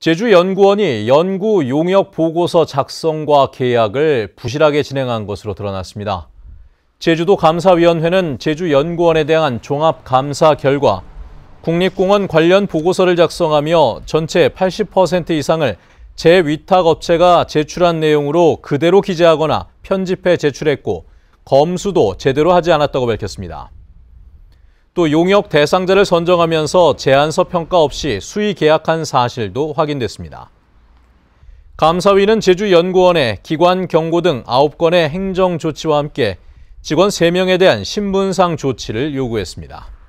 제주연구원이 연구 용역 보고서 작성과 계약을 부실하게 진행한 것으로 드러났습니다. 제주도 감사위원회는 제주연구원에 대한 종합 감사 결과 국립공원 관련 보고서를 작성하며 전체 80% 이상을 재위탁업체가 제출한 내용으로 그대로 기재하거나 편집해 제출했고 검수도 제대로 하지 않았다고 밝혔습니다. 또 용역 대상자를 선정하면서 제안서 평가 없이 수의 계약한 사실도 확인됐습니다. 감사위는 제주연구원에 기관 경고 등 9건의 행정 조치와 함께 직원 3명에 대한 신분상 조치를 요구했습니다.